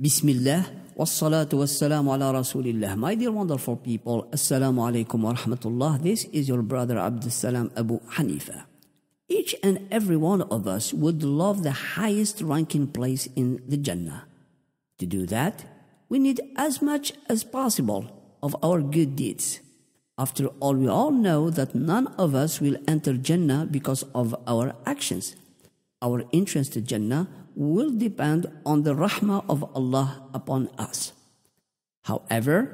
Bismillah, wassalatu wassalamu ala rasulillah. My dear wonderful people, assalamu alaikum wa rahmatullah. This is your brother Abdul Salam Abu Hanifa. Each and every one of us would love the highest ranking place in the Jannah. To do that, we need as much as possible of our good deeds. After all, we all know that none of us will enter Jannah because of our actions. Our entrance to Jannah will depend on the rahmah of Allah upon us. However,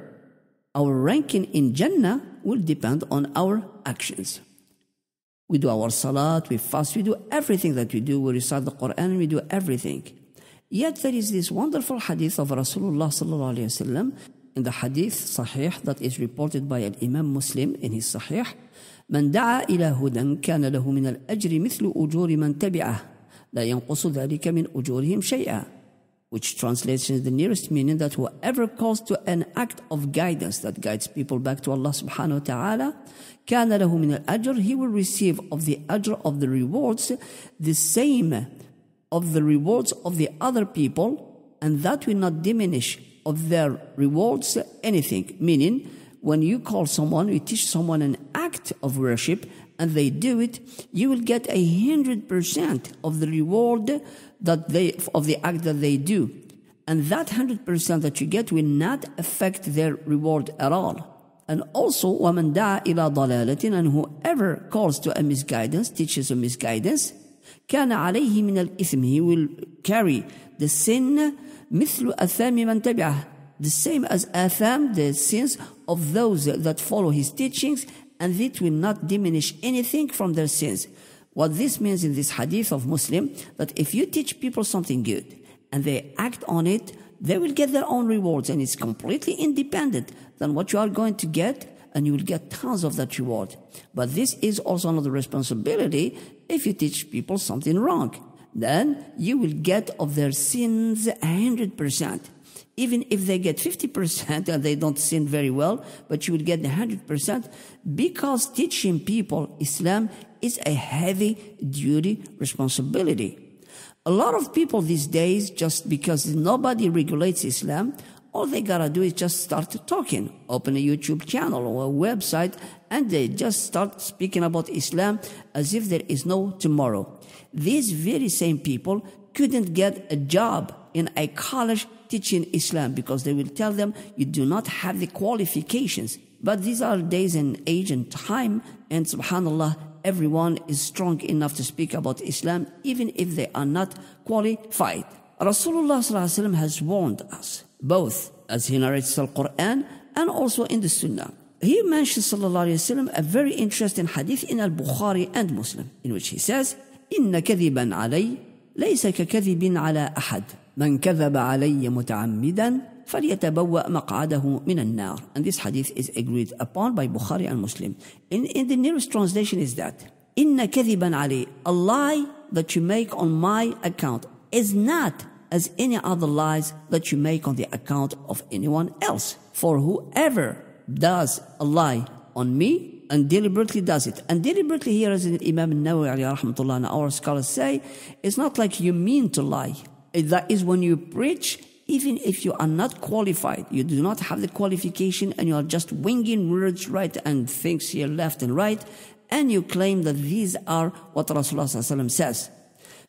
our ranking in Jannah will depend on our actions. We do our salat, we fast, we do everything that we do, we recite the Quran, we do everything. Yet there is this wonderful hadith of Rasulullah in the hadith Sahih that is reported by an Imam Muslim in his Sahih. من دعا إلى هدى كان له من الأجر مثل أجور من تبعه لا ينقص ذلك من أجورهم شيئا which translates in the nearest meaning that whoever calls to an act of guidance that guides people back to Allah subhanahu wa ta'ala كان له من الأجر he will receive of the ajr of the rewards the same of the rewards of the other people and that will not diminish of their rewards anything meaning when you call someone you teach someone an act of worship and they do it, you will get a hundred percent of the reward that they, of the act that they do. And that hundred percent that you get will not affect their reward at all. And also, وَمَنْ دَعَ إِلَى ضَلَالَةٍ And whoever calls to a misguidance, teaches a misguidance, كان عليه من الإثم He will carry the sin مثل أثام من تبعه The same as أثام, the sins of those that follow his teachings and it will not diminish anything from their sins. What this means in this hadith of Muslim, that if you teach people something good and they act on it, they will get their own rewards and it's completely independent than what you are going to get and you will get tons of that reward. But this is also another responsibility if you teach people something wrong. Then you will get of their sins 100% even if they get 50% and they don't sin very well, but you will get 100% because teaching people Islam is a heavy duty responsibility. A lot of people these days, just because nobody regulates Islam, all they gotta do is just start talking, open a YouTube channel or a website, and they just start speaking about Islam as if there is no tomorrow. These very same people couldn't get a job in a college teaching Islam because they will tell them you do not have the qualifications. But these are days and age and time, and subhanAllah, everyone is strong enough to speak about Islam even if they are not qualified. Rasulullah has warned us both as he narrates the Quran and also in the Sunnah. He mentions wasallam a very interesting hadith in Al Bukhari and Muslim in which he says, إن كذبا علي ليس ككذب على ahad من كذب علي متعمدا فليتبوأ مقعده من النار. And this hadith is agreed upon by Bukhari and Muslim. In, in the nearest translation is that إن كذبا علي a lie that you make on my account is not as any other lies that you make on the account of anyone else. For whoever does a lie on me and deliberately does it, and deliberately here as Imam Nawawi, rahmatullah, our scholars say, it's not like you mean to lie. That is when you preach, even if you are not qualified, you do not have the qualification and you are just winging words right and things here left and right, and you claim that these are what Rasulullah says.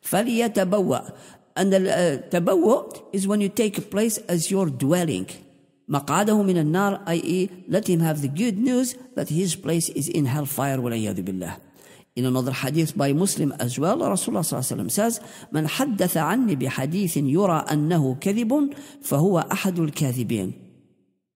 فَلْيَتَبَوَّأ And the uh, is when you take a place as your dwelling. مَقَعَدَهُ مِنَ النَّارِ i.e. let him have the good news that his place is in hellfire وَلَيَّذُ بِاللَّهِ in another hadith by Muslim as well, Rasulullah says, من حدث عني بحديث يرى أنه كذب فهو أحد الكاذبين.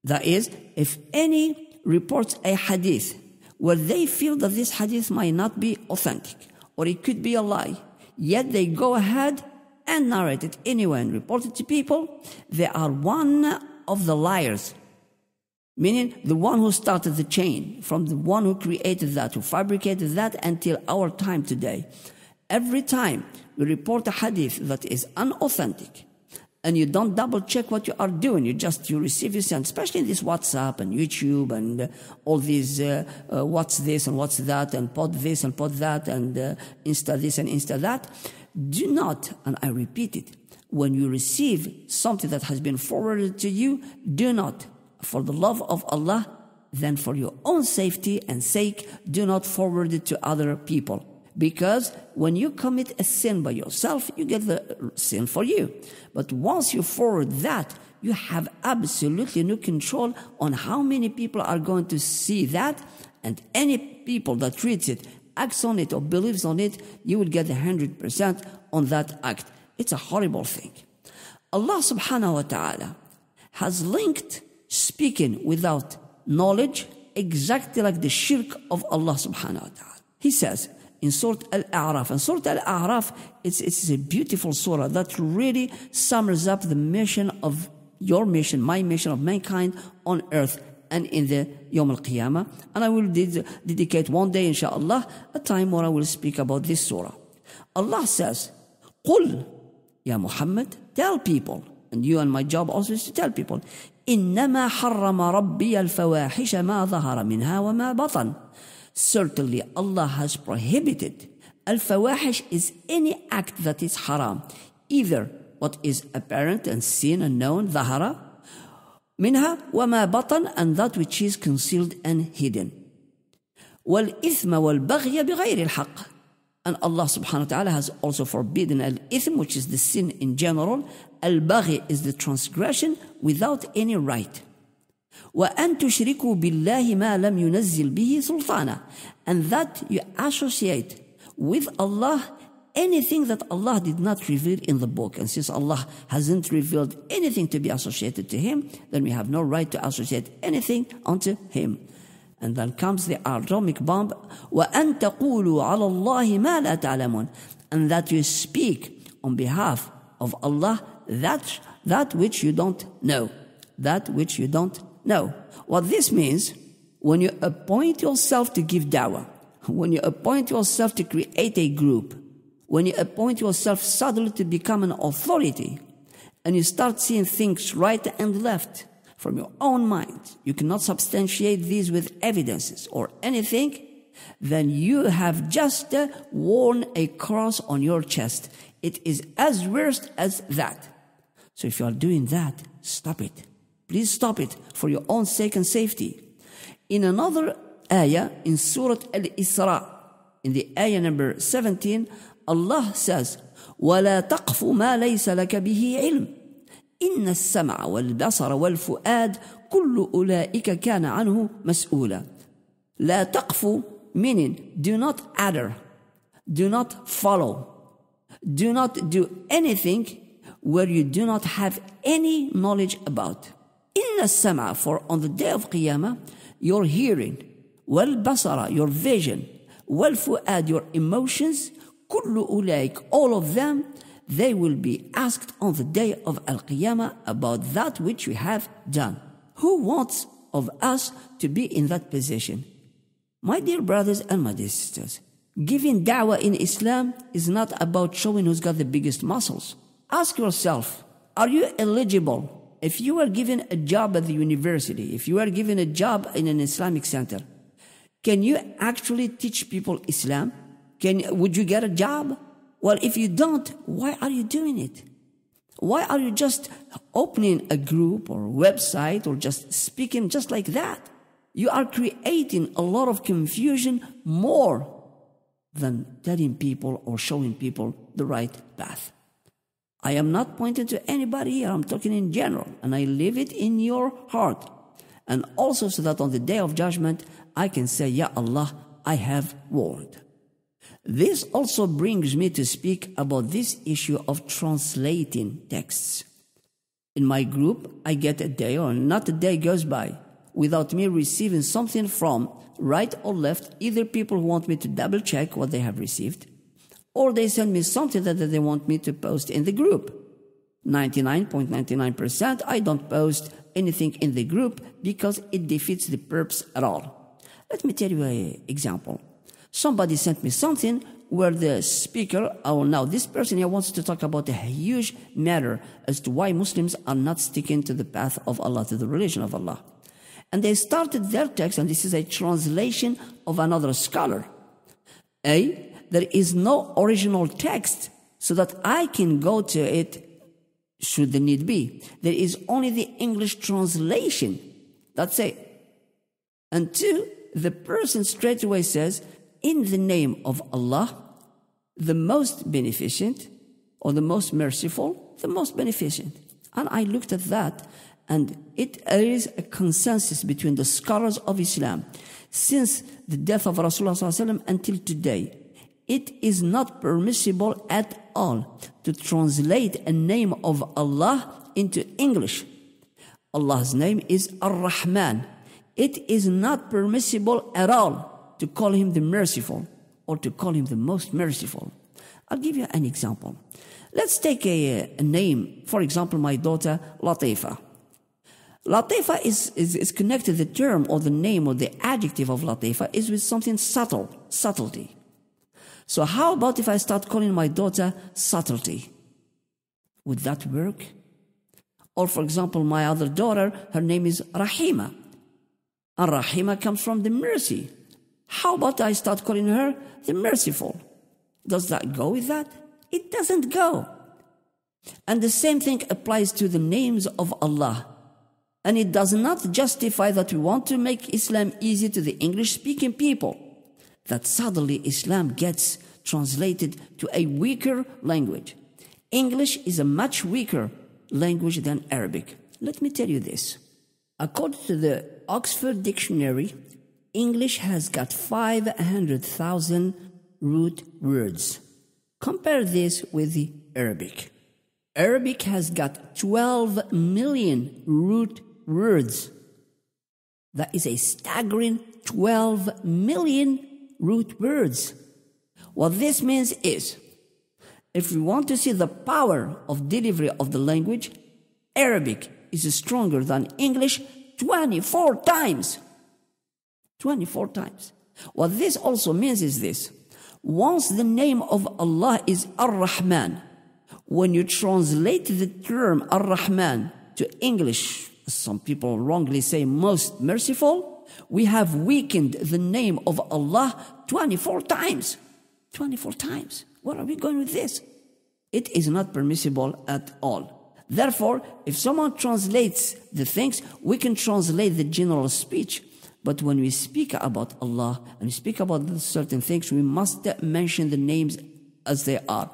That is, if any reports a hadith where they feel that this hadith might not be authentic or it could be a lie, yet they go ahead and narrate it anyway and report it to people, they are one of the liars Meaning the one who started the chain, from the one who created that, who fabricated that until our time today. Every time we report a hadith that is unauthentic, and you don't double check what you are doing. You just you receive you send, especially in this WhatsApp and YouTube and uh, all these uh, uh, what's this and what's that and pod this and pod that and uh, Insta this and Insta that. Do not, and I repeat it, when you receive something that has been forwarded to you, do not for the love of Allah than for your own safety and sake, do not forward it to other people. Because when you commit a sin by yourself, you get the sin for you. But once you forward that, you have absolutely no control on how many people are going to see that. And any people that reads it, acts on it, or believes on it, you will get 100% on that act. It's a horrible thing. Allah subhanahu wa ta'ala has linked speaking without knowledge, exactly like the shirk of Allah subhanahu wa ta'ala. He says in Surah Al-A'raf, and Surah Al-A'raf, it's, it's a beautiful surah that really sums up the mission of your mission, my mission of mankind on earth and in the Yom Al Qiyamah. And I will dedicate one day, inshallah, a time where I will speak about this surah. Allah says, Qul, Ya Muhammad, tell people. And you and my job also is to tell people. إنما حرم ربي الفواحش ما ظهر منها وما بطن. Certainly Allah has prohibited. الفواحش is any act that is haram. Either what is apparent and seen and known, ظهر منها وما بطن and that which is concealed and hidden. والإثم والبغي بغير الحق. And Allah subhanahu wa ta'ala has also forbidden al ithm, which is the sin in general. Al baghi is the transgression without any right. وأن تشركوا بالله ما لم ينزل به سلطانا and that you associate with Allah anything that Allah did not reveal in the book and since Allah hasn't revealed anything to be associated to him then we have no right to associate anything unto him and then comes the atomic bomb. وَأَن تَقُولُوا عَلَى اللَّهِ مَا لَا تَعْلَمُونَ And that you speak on behalf of Allah that, that which you don't know. That which you don't know. What this means, when you appoint yourself to give dawah, when you appoint yourself to create a group, when you appoint yourself suddenly to become an authority, and you start seeing things right and left, from your own mind, you cannot substantiate these with evidences or anything, then you have just uh, worn a cross on your chest. It is as worst as that. So if you are doing that, stop it. Please stop it for your own sake and safety. In another ayah in Surah Al-Isra, in the ayah number 17, Allah says, وَلَا تَقْفُ مَا لَيْسَ لَكَ بِهِ عِلْمٍ إن السمع والبصر والفؤاد كل أولئك كان عنه مسؤولا لا تقف meaning do not utter do not follow do not do anything where you do not have any knowledge about إن السمع for on the day of قِيَامَةَ your hearing والبصر your vision والفؤاد your emotions كل أولئك all of them they will be asked on the day of Al Qiyamah about that which we have done. Who wants of us to be in that position? My dear brothers and my dear sisters, giving da'wah in Islam is not about showing who's got the biggest muscles. Ask yourself, are you eligible? If you are given a job at the university, if you are given a job in an Islamic center, can you actually teach people Islam? Can, would you get a job? Well, if you don't, why are you doing it? Why are you just opening a group or a website or just speaking just like that? You are creating a lot of confusion more than telling people or showing people the right path. I am not pointing to anybody here. I'm talking in general and I leave it in your heart. And also so that on the day of judgment, I can say, Ya Allah, I have warned. This also brings me to speak about this issue of translating texts. In my group, I get a day or not a day goes by without me receiving something from right or left, either people who want me to double check what they have received, or they send me something that they want me to post in the group. 99.99% I don't post anything in the group because it defeats the purpose at all. Let me tell you an example. Somebody sent me something where the speaker, or oh, now this person here wants to talk about a huge matter as to why Muslims are not sticking to the path of Allah, to the religion of Allah. And they started their text, and this is a translation of another scholar. A, there is no original text so that I can go to it should the need be. There is only the English translation. That's it. And two, the person straight away says, in the name of Allah, the most beneficent or the most merciful, the most beneficent. And I looked at that and it is a consensus between the scholars of Islam since the death of Rasulullah until today. It is not permissible at all to translate a name of Allah into English. Allah's name is Ar-Rahman. It is not permissible at all to call him the merciful or to call him the most merciful. I'll give you an example. Let's take a, a name. For example, my daughter, Latifa. Latifa is, is, is, connected, the term or the name or the adjective of Latifa is with something subtle, subtlety. So how about if I start calling my daughter subtlety? Would that work? Or for example, my other daughter, her name is Rahima. And Rahima comes from the mercy. How about I start calling her the merciful? Does that go with that? It doesn't go. And the same thing applies to the names of Allah. And it does not justify that we want to make Islam easy to the English speaking people. That suddenly Islam gets translated to a weaker language. English is a much weaker language than Arabic. Let me tell you this. According to the Oxford Dictionary, English has got 500,000 root words. Compare this with the Arabic. Arabic has got 12 million root words. That is a staggering 12 million root words. What this means is, if we want to see the power of delivery of the language, Arabic is stronger than English 24 times. 24 times. What this also means is this. Once the name of Allah is Ar-Rahman, when you translate the term Ar-Rahman to English, some people wrongly say most merciful, we have weakened the name of Allah 24 times. 24 times. Where are we going with this? It is not permissible at all. Therefore, if someone translates the things, we can translate the general speech but when we speak about Allah and speak about certain things, we must mention the names as they are.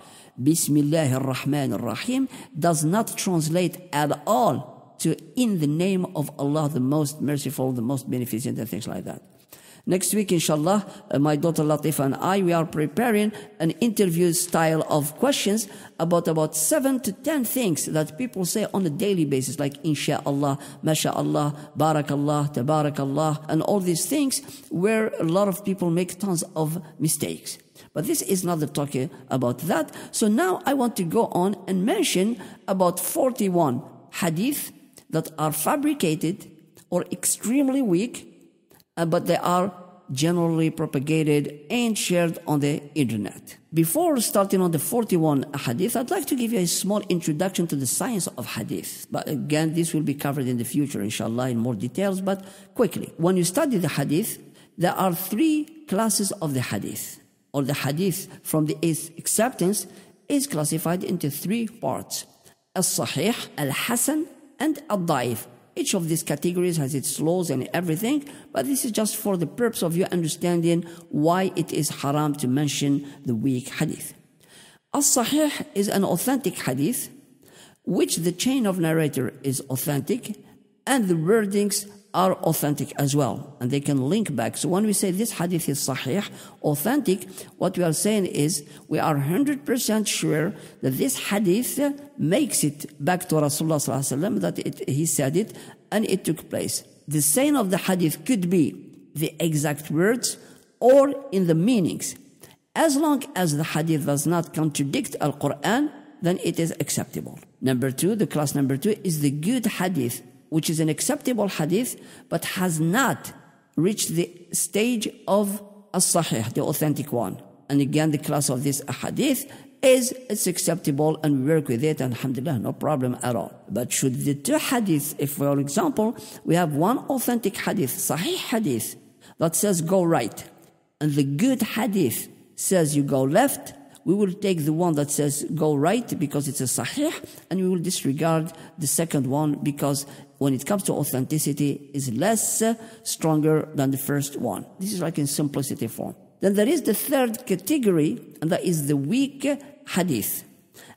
Bismillah ar-Rahman ar-Rahim does not translate at all to in the name of Allah, the most merciful, the most beneficent, and things like that. Next week, inshallah, uh, my daughter Latifa and I, we are preparing an interview style of questions about about seven to ten things that people say on a daily basis, like inshallah, masha'allah, barakallah, tabarakallah, and all these things where a lot of people make tons of mistakes. But this is not the topic about that. So now I want to go on and mention about 41 hadith that are fabricated or extremely weak uh, but they are generally propagated and shared on the internet. Before starting on the 41 hadith, I'd like to give you a small introduction to the science of hadith. But again, this will be covered in the future, inshallah, in more details, but quickly. When you study the hadith, there are three classes of the hadith, or the hadith from the eighth acceptance is classified into three parts. As-Sahih, Al-Hasan, and Al-Da'if. Each of these categories has its laws and everything, but this is just for the purpose of your understanding why it is haram to mention the weak hadith. As-Sahih is an authentic hadith, which the chain of narrator is authentic, and the wordings are authentic as well, and they can link back. So when we say this hadith is sahih, authentic, what we are saying is we are 100% sure that this hadith makes it back to Rasulullah that it, he said it and it took place. The saying of the hadith could be the exact words or in the meanings. As long as the hadith does not contradict Al Quran, then it is acceptable. Number two, the class number two is the good hadith which is an acceptable hadith, but has not reached the stage of as-sahih, the authentic one. And again, the class of this hadith is it's acceptable and we work with it and alhamdulillah no problem at all but should the two hadith if for example we have one authentic hadith sahih hadith that says go right and the good hadith says you go left we will take the one that says go right because it's a sahih, and we will disregard the second one because when it comes to authenticity is less uh, stronger than the first one. This is like in simplicity form. Then there is the third category, and that is the weak hadith.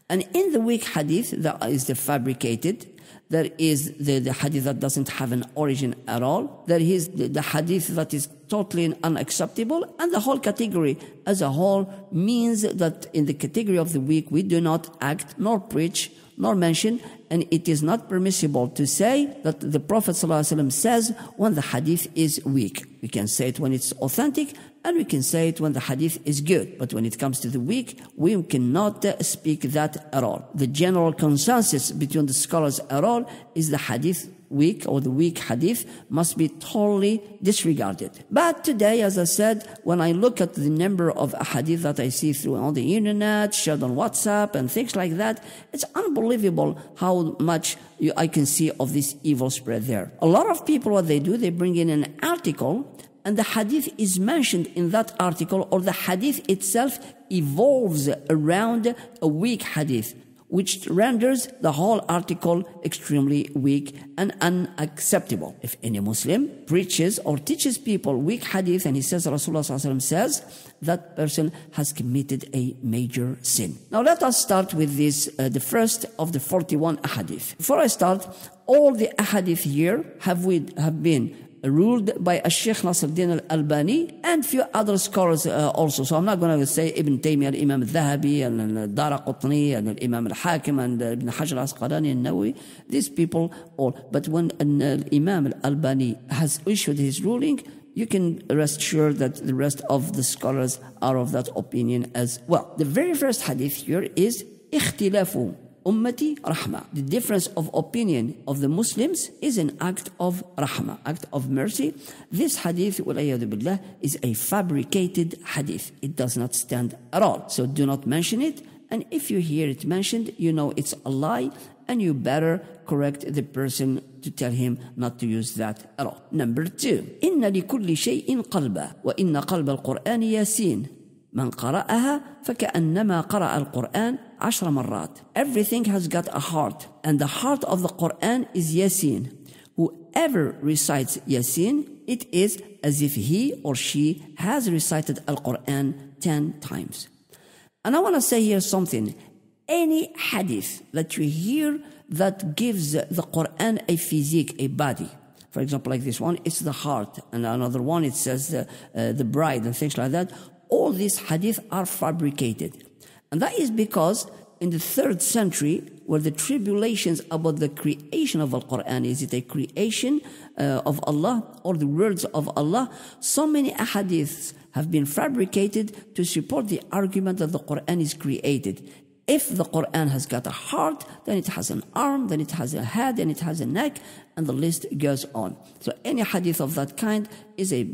And in the weak hadith, that is the fabricated, there is the, the hadith that doesn't have an origin at all. There is the, the hadith that is totally unacceptable. And the whole category as a whole means that in the category of the weak, we do not act nor preach nor mention. And it is not permissible to say that the Prophet ﷺ says when the hadith is weak. We can say it when it's authentic and we can say it when the hadith is good. But when it comes to the weak, we cannot uh, speak that at all. The general consensus between the scholars at all is the hadith weak or the weak hadith must be totally disregarded. But today, as I said, when I look at the number of hadith that I see through on the internet, shared on WhatsApp and things like that, it's unbelievable how much I can see of this evil spread there. A lot of people, what they do, they bring in an article and the hadith is mentioned in that article, or the hadith itself evolves around a weak hadith, which renders the whole article extremely weak and unacceptable. If any Muslim preaches or teaches people weak hadith and he says, Rasulullah says, that person has committed a major sin. Now let us start with this, uh, the first of the 41 hadith Before I start, all the ahadith here have, we, have been ruled by Sheikh Nasruddin al-Albani and few other scholars uh, also. So I'm not going to say Ibn Taymiyyah, Imam al-Dhahabi, and al Dara Qutni, and uh, uh, Imam al-Hakim, and uh, Ibn Hajar al-Asqalani and Nawawi. These people all. But when uh, Imam al-Albani has issued his ruling, you can rest sure that the rest of the scholars are of that opinion as well. The very first hadith here is اختلاف Ummati Rahma. The difference of opinion of the Muslims is an act of Rahma, act of mercy. This hadith, billah, is a fabricated hadith. It does not stand at all. So do not mention it. And if you hear it mentioned, you know it's a lie and you better correct the person to tell him not to use that at all. Number two, إن qalba, wa inna qalba al Qur'an yasin. من قرأها فكأنما قرأ القرآن عشر مرات everything has got a heart and the heart of the Quran is Yasin whoever recites Yasin it is as if he or she has recited Al-Quran 10 times and I want to say here something any hadith that you hear that gives the Quran a physique a body for example, like this one, it's the heart, and another one, it says the, uh, the bride and things like that. All these hadith are fabricated. And that is because in the third century, where the tribulations about the creation of Al Quran is it a creation uh, of Allah or the words of Allah? So many ahadiths have been fabricated to support the argument that the Quran is created. If the Quran has got a heart, then it has an arm, then it has a head, and it has a neck, and the list goes on. So any hadith of that kind is a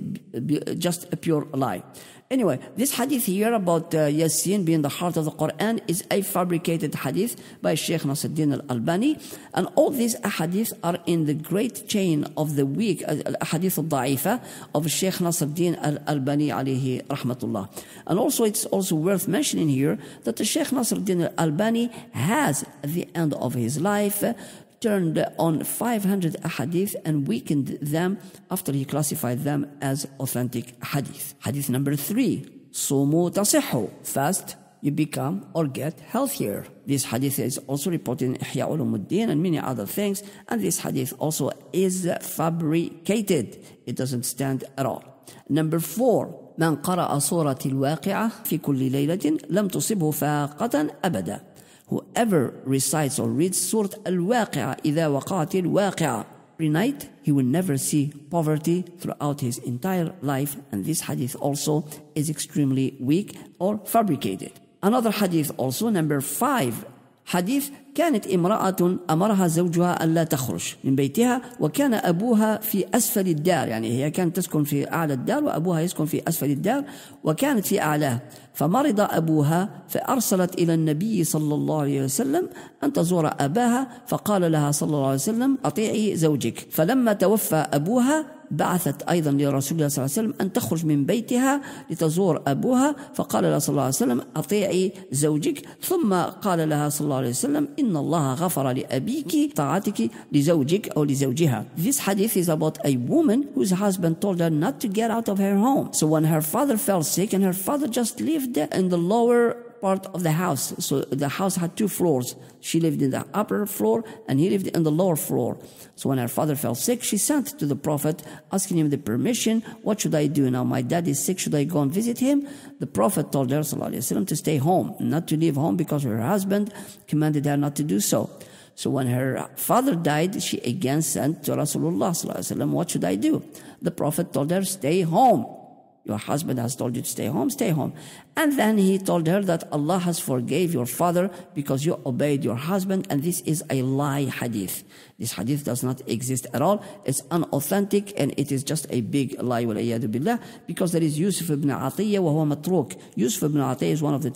just a pure lie. Anyway, this hadith here about uh, Yasin being the heart of the Quran is a fabricated hadith by Sheikh Nasruddin al-Albani. And all these hadiths are in the great chain of the weak uh, uh hadith al-da'ifa of Sheikh Nasruddin al-Albani alayhi rahmatullah. And also it's also worth mentioning here that Sheikh Nasruddin al-Albani has at the end of his life uh, turned on 500 hadith and weakened them after he classified them as authentic hadith. Hadith number three, sumu tasihu, fast you become or get healthier. This hadith is also reported in Ihya Ulumuddin and many other things, and this hadith also is fabricated. It doesn't stand at all. Number four, من قرأ سورة الواقعة في كل ليلة لم تصبه فاقة أبدا Whoever recites or reads Surah Al-Waqi'ah, إِذَا وَقَعَتِ الْوَاقِعَة Every night, he will never see poverty throughout his entire life. And this hadith also is extremely weak or fabricated. Another hadith also, number five, حديث كانت امرأة أمرها زوجها ألا تخرج من بيتها وكان أبوها في أسفل الدار يعني هي كانت تسكن في أعلى الدار وأبوها يسكن في أسفل الدار وكانت في أعلاه فمرض أبوها فأرسلت إلى النبي صلى الله عليه وسلم أن تزور أباها فقال لها صلى الله عليه وسلم أطيعي زوجك فلما توفى أبوها بعثت أيضا لرسول الله صلى الله عليه وسلم أن تخرج من بيتها لتزور أبوها فقال لها صلى الله عليه وسلم أطيعي زوجك ثم قال لها صلى الله عليه وسلم إن الله غفر لأبيك طاعتك لزوجك أو لزوجها This hadith is about a woman whose husband told her not to get out of her home So when her father fell sick and her father just lived in the lower part of the house. So the house had two floors. She lived in the upper floor and he lived in the lower floor. So when her father fell sick, she sent to the Prophet asking him the permission. What should I do now? My dad is sick. Should I go and visit him? The Prophet told her وسلم, to stay home, not to leave home because her husband commanded her not to do so. So when her father died, she again sent to Rasulullah وسلم, what should I do? The Prophet told her, stay home. Your husband has told you to stay home, stay home. And then he told her that Allah has forgave your father because you obeyed your husband. And this is a lie hadith. This hadith does not exist at all. It's unauthentic and it is just a big lie billah, because there is Yusuf ibn Atiyah وهو متروك. Yusuf ibn Atiyah is one of the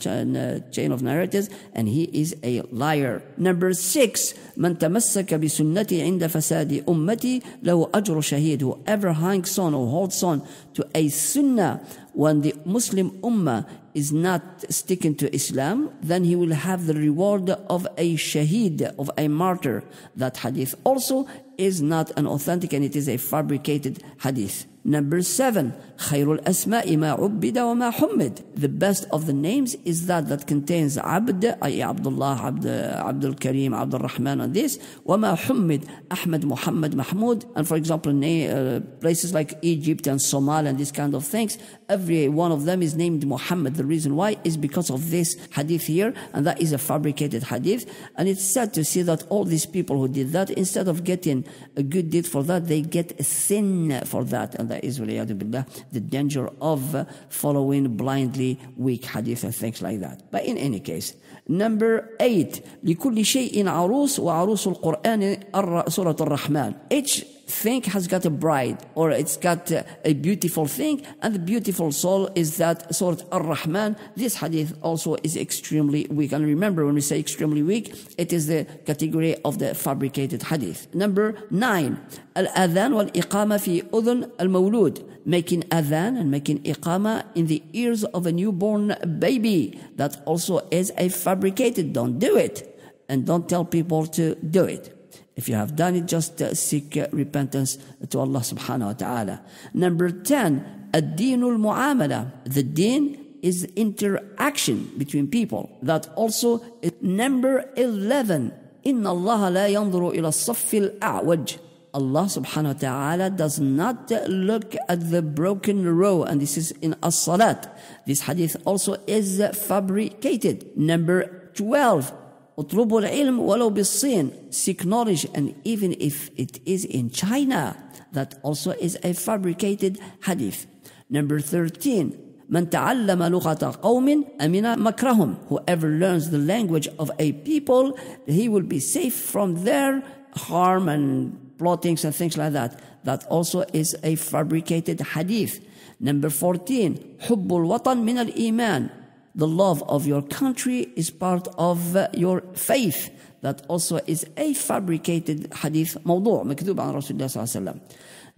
uh, chain, of narrators and he is a liar. Number six, من تمسك بسنتي عند فساد أمتي له أجر شهيد. Whoever hangs on or holds on to a sunnah when the Muslim ummah is not sticking to Islam, then he will have the reward of a shaheed, of a martyr. That hadith also is not an authentic and it is a fabricated hadith. Number seven, خير الأسماء ما عبد وما حمد. The best of the names is that that contains عبد, i.e. Abdullah, عبد, عبد الكريم, عبد الرحمن and this. وما حمد, Ahmed, Muhammad, Mahmoud. And for example, uh, places like Egypt and Somalia and these kind of things, every one of them is named Muhammad. The reason why is because of this hadith here and that is a fabricated hadith. And it's sad to see that all these people who did that, instead of getting a good deed for that, they get a sin for that. And that is the danger of following blindly weak hadith and things like that. But in any case, number eight, لكل شيء عروس وعروس القرآن سورة الرحمن. Each thing has got a bride or it's got a beautiful thing and the beautiful soul is that sort Ar-Rahman. This hadith also is extremely weak. And remember when we say extremely weak, it is the category of the fabricated hadith. Number nine, Al-Adhan wal-Iqama fi udhun al-Mawlud. Making adhan and making iqama in the ears of a newborn baby. That also is a fabricated. Don't do it. And don't tell people to do it. If you have done it, just uh, seek uh, repentance to Allah subhanahu wa ta'ala. Number 10, ad-deenul mu'amala. The deen is interaction between people. That also is number 11. Inna Allah la yanzuru ila saffil a'waj. Allah subhanahu wa ta'ala does not uh, look at the broken row. And this is in as-salat. This hadith also is fabricated. Number 12, اطلبوا العلم ولو بالصين seek knowledge and even if it is in China that also is a fabricated hadith number 13 من تعلم لغة قوم أمن مكرهم whoever learns the language of a people he will be safe from their harm and plottings and things like that that also is a fabricated hadith number 14 حب الوطن من الإيمان the love of your country is part of uh, your faith. That also is a fabricated hadith موضوع مكتوب عن رسول الله صلى الله عليه وسلم.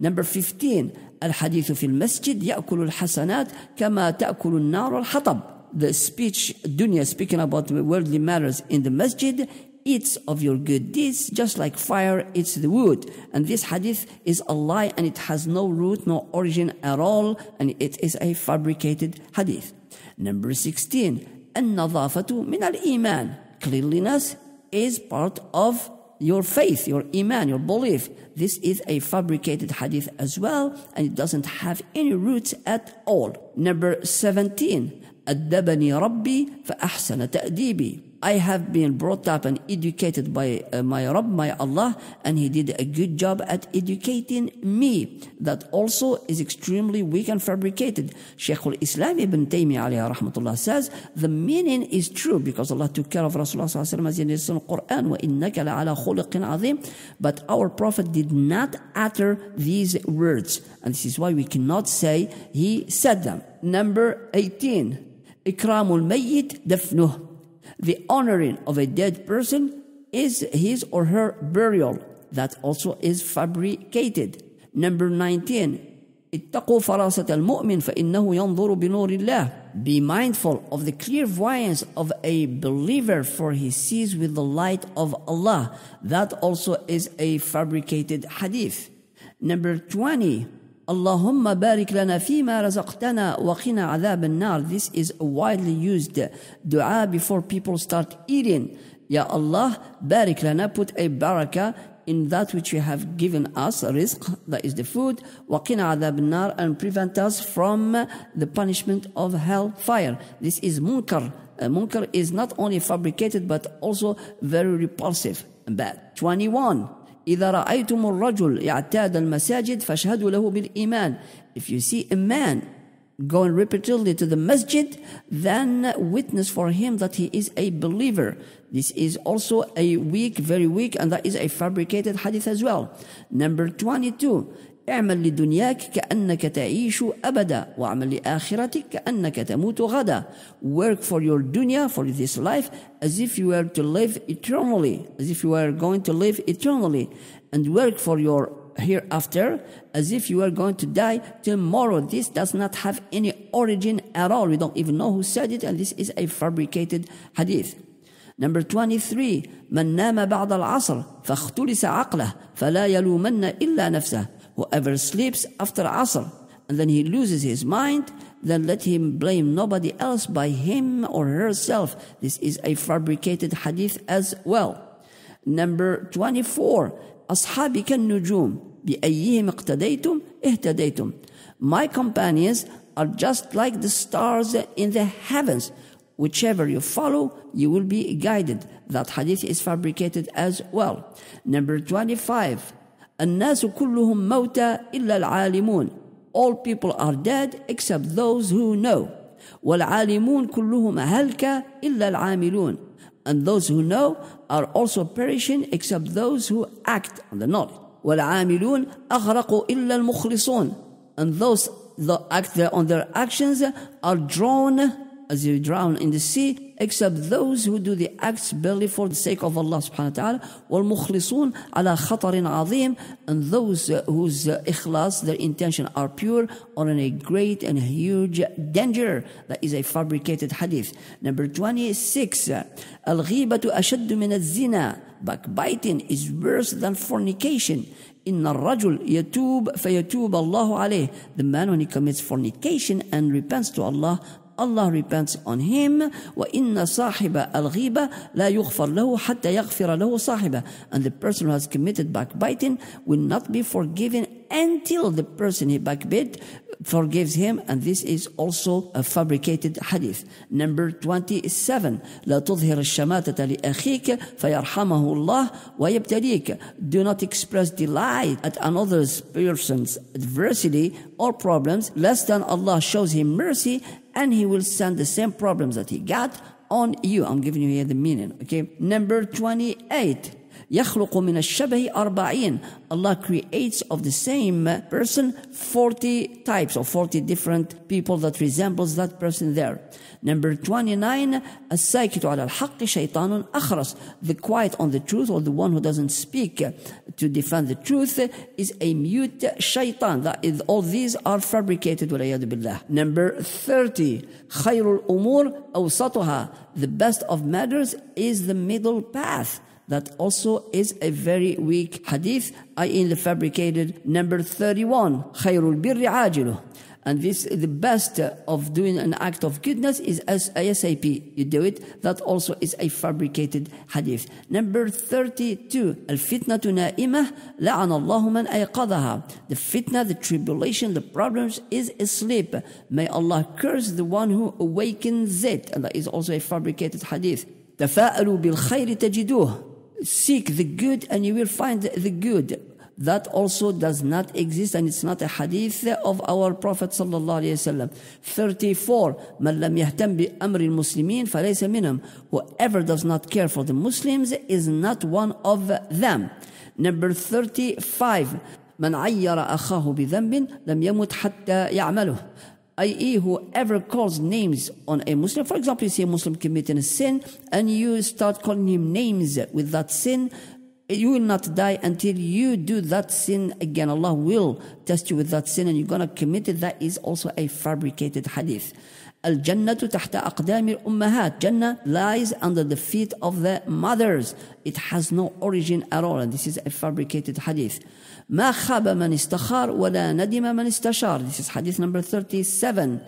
Number 15 الحديث في المسجد يأكل الحسنات كما تأكل النار الحطب. The speech dunya speaking about worldly matters in the masjid eats of your good deeds, just like fire eats the wood. And this hadith is a lie and it has no root, no origin at all, and it is a fabricated hadith. Number 16, النظافة من الإيمان. Cleanliness is part of your faith, your iman, your belief. This is a fabricated hadith as well, and it doesn't have any roots at all. Number 17, أدبني ربي فأحسن تأديبي. I have been brought up and educated by uh, my Rabb, my Allah, and He did a good job at educating me. That also is extremely weak and fabricated. Shaykh al-Islam ibn Taymiyyah rahmatullah says, the meaning is true because Allah took care of Rasulullah But our Prophet did not utter these words. And this is why we cannot say He said them. Number 18, Ikramul الْمَيِّتِ دَفْنُهُ the honoring of a dead person is his or her burial. That also is fabricated. Number 19. Be mindful of the clairvoyance of a believer for he sees with the light of Allah. That also is a fabricated hadith. Number 20. Allahumma barik lana fima razaqtana wa qina adhab an This is a widely used dua before people start eating. Ya Allah, barik lana, put a barakah in that which you have given us, rizq, that is the food, waqina adab النار and prevent us from the punishment of hellfire. This is munkar. Uh, munkar is not only fabricated, but also very repulsive and bad. 21. إذا رأيتم الرجل يعتاد المساجد فاشهدوا له بالإيمان. If you see a man go and repeatedly to the masjid, then witness for him that he is a believer. This is also a weak, very weak, and that is a fabricated hadith as well. Number 22. اعمل لدنياك كأنك تعيش أبدا وعمل لآخرتك كأنك تموت غدا work for your dunya for this life as if you were to live eternally as if you were going to live eternally and work for your hereafter as if you are going to die tomorrow. This does not have any origin at all. We don't even know who said it, and this is a fabricated hadith. Number 23, من نام بعد العصر فاختلس عقله فلا يلومن إلا نفسه. Whoever sleeps after Asr and then he loses his mind, then let him blame nobody else by him or herself. This is a fabricated hadith as well. Number 24, أصحابك النجوم بأيهم اقتديتم اهتديتم My companions are just like the stars in the heavens whichever you follow, you will be guided. That hadith is fabricated as well. Number 25. الناس كلهم موتى إلا العالمون. All people are dead except those who know. والعالمون كلهم إلا العاملون. And those who know are also perishing except those who act on the knowledge. والعاملون أغرقوا إلا المخلصون and those that act on their actions are drawn as you drown in the sea except those who do the acts barely for the sake of Allah سبحانه وتعالى والمخلصون على خطر عظيم and those whose إخلاص their intention are pure are in a great and huge danger that is a fabricated hadith number 26 الغيبة أشد من الزنا backbiting is worse than fornication. In الرجل يتوب فيتوب Allahu عليه. The man when he commits fornication and repents to Allah, Allah repents on him. وَإِنَّ صَاحِبَ الْغِيبَ لَا يُغْفَرْ لَهُ حَتَّى يَغْفِرَ لَهُ صَاحِبَهُ And the person who has committed backbiting will not be forgiven until the person he backbit forgives him and this is also a fabricated hadith number 27 لا تظهر الشماتة لأخيك فيرحمه الله ويبتليك do not express delight at another person's adversity or problems less than Allah shows him mercy and he will send the same problems that he got on you. I'm giving you here the meaning. Okay. Number 28. يخلق من الشبه أربعين Allah creates of the same person 40 types or 40 different people that resembles that person there number 29 الساكت على الحق شيطان أخرس the quiet on the truth or the one who doesn't speak to defend the truth is a mute shaitan that is, all these are fabricated بالله number 30 خير الأمور أوسطها the best of matters is the middle path that also is a very weak hadith, i.e. the fabricated number 31, خَيْرُ الْبِرِّ عَاجِلُهُ and this the best of doing an act of goodness is as ASAP. You do it. That also is a fabricated hadith. Number 32. Al نَائِمَةَ لَعَنَ la'an Allahu man The fitna, the tribulation, the problems is asleep. May Allah curse the one who awakens it. And that is also a fabricated hadith. تفاءلوا بالخير تجدوه seek the good and you will find the good. That also does not exist and it's not a hadith of our Prophet sallallahu alayhi wasallam. 34. من لم يهتم بأمر المسلمين فليس منهم. Whoever does not care for the Muslims is not one of them. Number 35. من عير أخاه بذنب لم يمت حتى يعمله i.e., whoever calls names on a Muslim, for example, you see a Muslim committing a sin and you start calling him names with that sin, you will not die until you do that sin again. Allah will test you with that sin and you're going to commit it. That is also a fabricated hadith. Al الجنة تحت أقدام ummahat. Jannah lies under the feet of the mothers. It has no origin at all and this is a fabricated hadith. ما خاب من استخار ولا ندم من استشار this is hadith number 37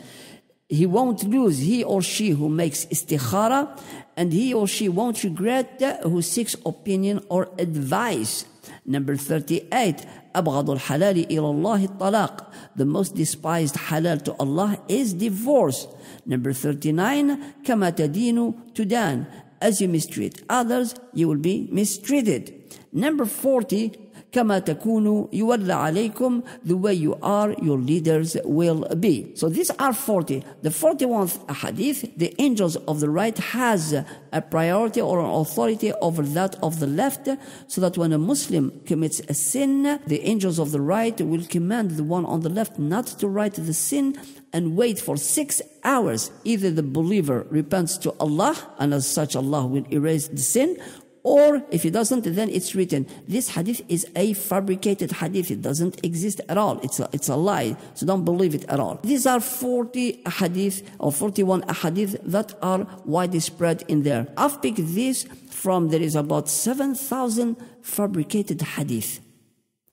he won't lose he or she who makes istikhara and he or she won't regret who seeks opinion or advice number 38 أبغض الحلال إلى الله الطلاق the most despised halal to Allah is divorce number 39 كما تدين تدان as you mistreat others you will be mistreated number 40 كما تكونوا يولى عليكم the way you are your leaders will be so these are 40 the 41st hadith the angels of the right has a priority or an authority over that of the left so that when a Muslim commits a sin the angels of the right will command the one on the left not to write the sin and wait for six hours either the believer repents to Allah and as such Allah will erase the sin or if it doesn't, then it's written. This hadith is a fabricated hadith. It doesn't exist at all. It's a, it's a lie. So don't believe it at all. These are 40 hadith or 41 hadith that are widespread in there. I've picked this from there is about 7,000 fabricated hadith.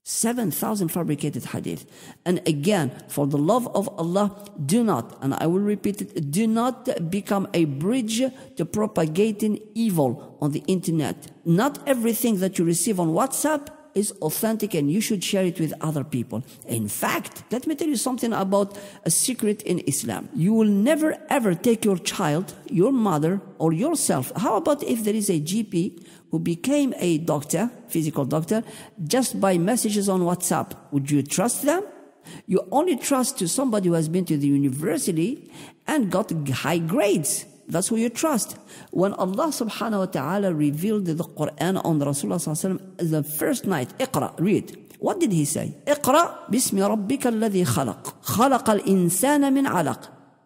7,000 fabricated hadith. And again, for the love of Allah, do not, and I will repeat it, do not become a bridge to propagating evil on the internet. Not everything that you receive on WhatsApp is authentic and you should share it with other people. In fact, let me tell you something about a secret in Islam. You will never ever take your child, your mother, or yourself. How about if there is a GP who became a doctor, physical doctor, just by messages on WhatsApp? Would you trust them? You only trust to somebody who has been to the university and got high grades. That's who you trust. When Allah subhanahu wa ta'ala revealed the Quran on Rasulullah sallallahu alayhi wa the first night, Iqra, read. What did he say? Iqra bismi rabbika alladhi khalaq. خلق الإنسان من علق.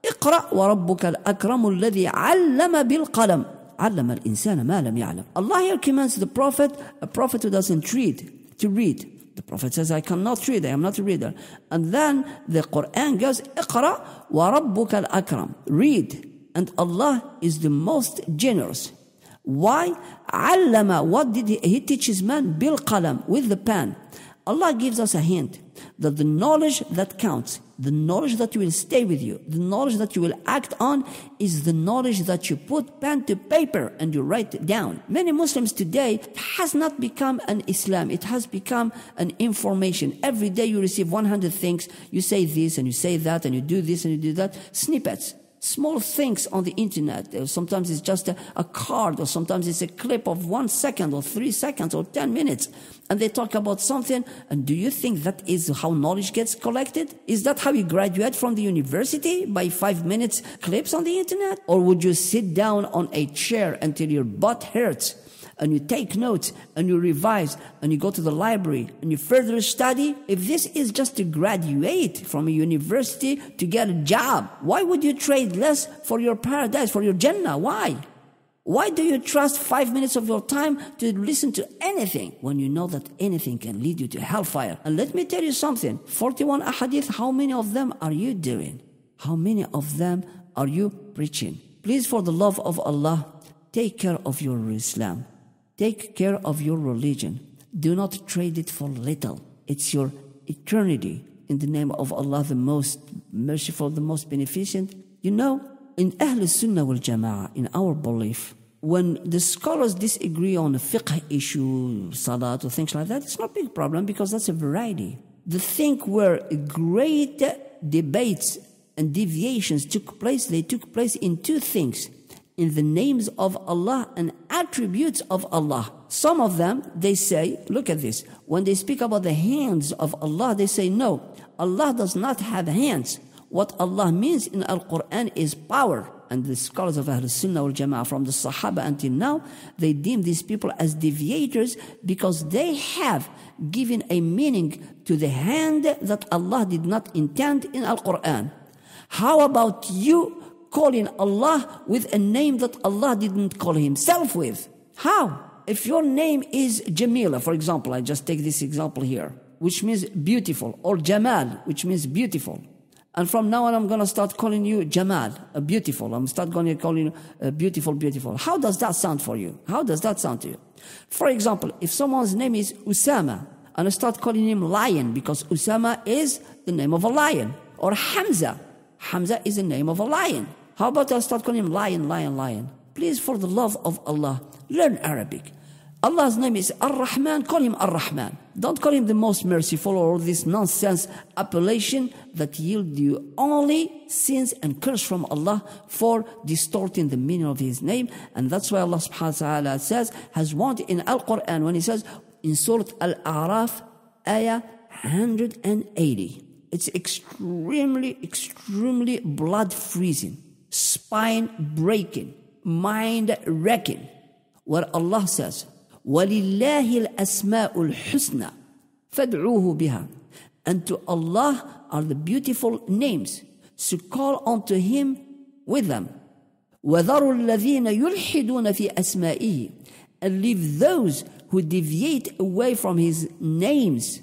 اقرأ وربك الأكرم الذي علم بالقلم. علم الإنسان ما لم يعلم. Allah here commands the prophet, a prophet who doesn't read, to read. The Prophet says, I cannot read, I am not a reader. And then the Quran goes, اقرأ وربك الأكرم. Read. And Allah is the most generous. Why? Allama, what did he, he teaches man? Bil qalam, with the pen. Allah gives us a hint that the knowledge that counts, the knowledge that will stay with you, the knowledge that you will act on is the knowledge that you put pen to paper and you write it down. Many Muslims today has not become an Islam. It has become an information. Every day you receive 100 things. You say this and you say that and you do this and you do that. Snippets small things on the internet. Uh, sometimes it's just a, a, card or sometimes it's a clip of one second or three seconds or 10 minutes. And they talk about something. And do you think that is how knowledge gets collected? Is that how you graduate from the university by five minutes clips on the internet? Or would you sit down on a chair until your butt hurts? and you take notes and you revise and you go to the library and you further study, if this is just to graduate from a university to get a job, why would you trade less for your paradise, for your Jannah? Why? Why do you trust five minutes of your time to listen to anything when you know that anything can lead you to hellfire? And let me tell you something 41 ahadith, how many of them are you doing? How many of them are you preaching? Please, for the love of Allah, take care of your Islam. Take care of your religion. Do not trade it for little. It's your eternity in the name of Allah, the most merciful, the most beneficent. You know, in Ahl Sunnah wal Jama'ah, in our belief, when the scholars disagree on a fiqh issue, salat, or things like that, it's not a big problem because that's a variety. The thing where great debates and deviations took place, they took place in two things in the names of Allah and attributes of Allah. Some of them, they say, look at this. When they speak about the hands of Allah, they say, no, Allah does not have hands. What Allah means in Al Quran is power. And the scholars of Ahl Sunnah wal Jama'ah from the Sahaba until now, they deem these people as deviators because they have given a meaning to the hand that Allah did not intend in Al Quran. How about you calling Allah with a name that Allah didn't call Himself with. How? If your name is Jamila, for example, I just take this example here, which means beautiful, or Jamal, which means beautiful. And from now on, I'm going to start calling you Jamal, beautiful. I'm start going to call you beautiful, beautiful. How does that sound for you? How does that sound to you? For example, if someone's name is Usama, and I start calling him lion because Usama is the name of a lion, or Hamza. Hamza is the name of a lion. How about I start calling him lion, lion, lion? Please, for the love of Allah, learn Arabic. Allah's name is Ar-Rahman, call him Ar-Rahman. Don't call him the most merciful or this nonsense appellation that yield you only sins and curse from Allah for distorting the meaning of his name. And that's why Allah subhanahu wa ta'ala says, has warned in Al-Quran when he says in Surah Al-A'raf, ayah 180. It's extremely, extremely blood freezing spine breaking, mind wrecking. What Allah says, وَلِلَّهِ الْأَسْمَاءُ الْحُسْنَى فَادْعُوهُ بِهَا And to Allah are the beautiful names, so call unto Him with them. وَذَرُوا الَّذِينَ يُلْحِدُونَ فِي أَسْمَائِهِ And leave those who deviate away from His names.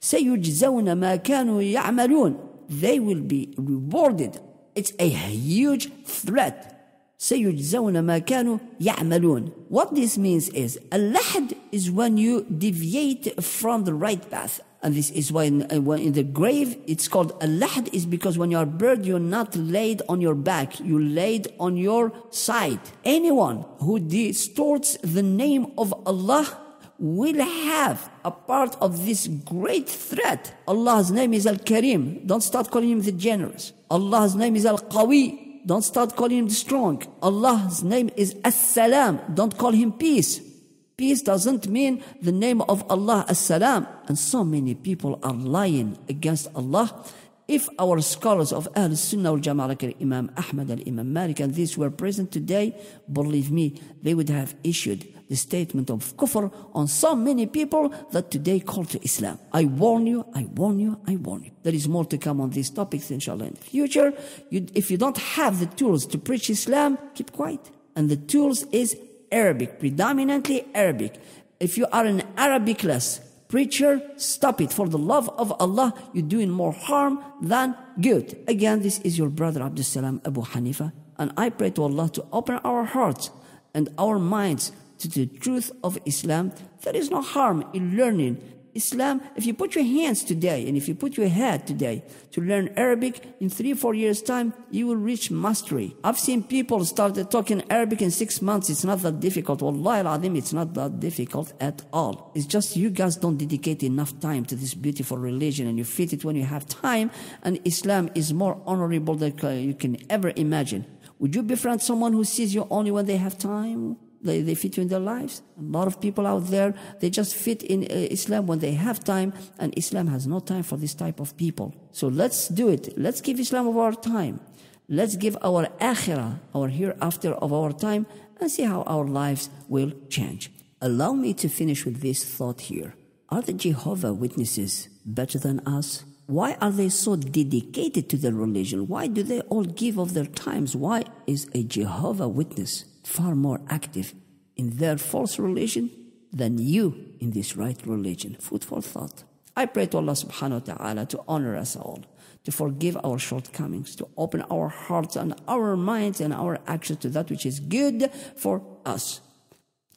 سَيُجْزَوْنَ مَا كَانُوا يَعْمَلُونَ They will be rewarded it's a huge threat. سيجزون ما كانوا يعملون. What this means is, اللحد is when you deviate from the right path. And this is why in, uh, when in the grave, it's called اللحد is because when you are buried, you're not laid on your back. you laid on your side. Anyone who distorts the name of Allah will have a part of this great threat. Allah's name is Al-Karim. Don't start calling him the generous. Allah's name is Al-Qawi. Don't start calling him the strong. Allah's name is As-Salam. Don't call him peace. Peace doesn't mean the name of Allah As-Salam. And so many people are lying against Allah if our scholars of Ahl Sunnah al Jama'ah, like Imam Ahmad and Imam Malik, and these were present today, believe me, they would have issued the statement of kufr on so many people that today call to Islam. I warn you, I warn you, I warn you. There is more to come on these topics, inshallah, in the future. You, if you don't have the tools to preach Islam, keep quiet. And the tools is Arabic, predominantly Arabic. If you are an Arabic class, Preacher, stop it. For the love of Allah, you're doing more harm than good. Again, this is your brother Abdul Salam Abu Hanifa. And I pray to Allah to open our hearts and our minds to the truth of Islam. There is no harm in learning Islam, if you put your hands today and if you put your head today to learn Arabic, in three, four years' time, you will reach mastery. I've seen people started talking Arabic in six months. It's not that difficult. Wallahi it's not that difficult at all. It's just you guys don't dedicate enough time to this beautiful religion and you fit it when you have time. And Islam is more honorable than you can ever imagine. Would you befriend someone who sees you only when they have time? They, they fit you in their lives. A lot of people out there, they just fit in uh, Islam when they have time, and Islam has no time for this type of people. So let's do it. Let's give Islam of our time. Let's give our akhirah, our hereafter of our time, and see how our lives will change. Allow me to finish with this thought here. Are the Jehovah Witnesses better than us? Why are they so dedicated to their religion? Why do they all give of their times? Why is a Jehovah Witness far more active in their false religion than you in this right religion. Food for thought. I pray to Allah subhanahu wa ta'ala to honor us all, to forgive our shortcomings, to open our hearts and our minds and our actions to that which is good for us.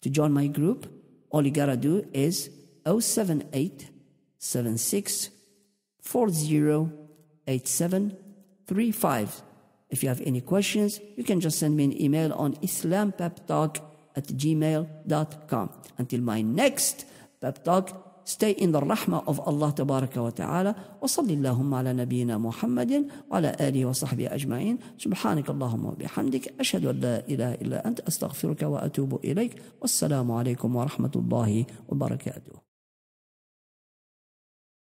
To join my group, all you gotta do is 078 76 40 87 35. If you have any questions, you can just send me an email on islampeptalk at gmail.com. Until my next pep talk, stay in the rahmah of Allah tabaraka wa ta'ala. Wa salli Allahumma ala nabiyyina Muhammadin wa ala alihi wa sahbihi ajma'in. Subhanak Allahumma bihamdik. Ashhadu an la ilaha illa ant astaghfiruka wa atubu ilayk. Wassalamu alaikum wa rahmatullahi wa barakatuh.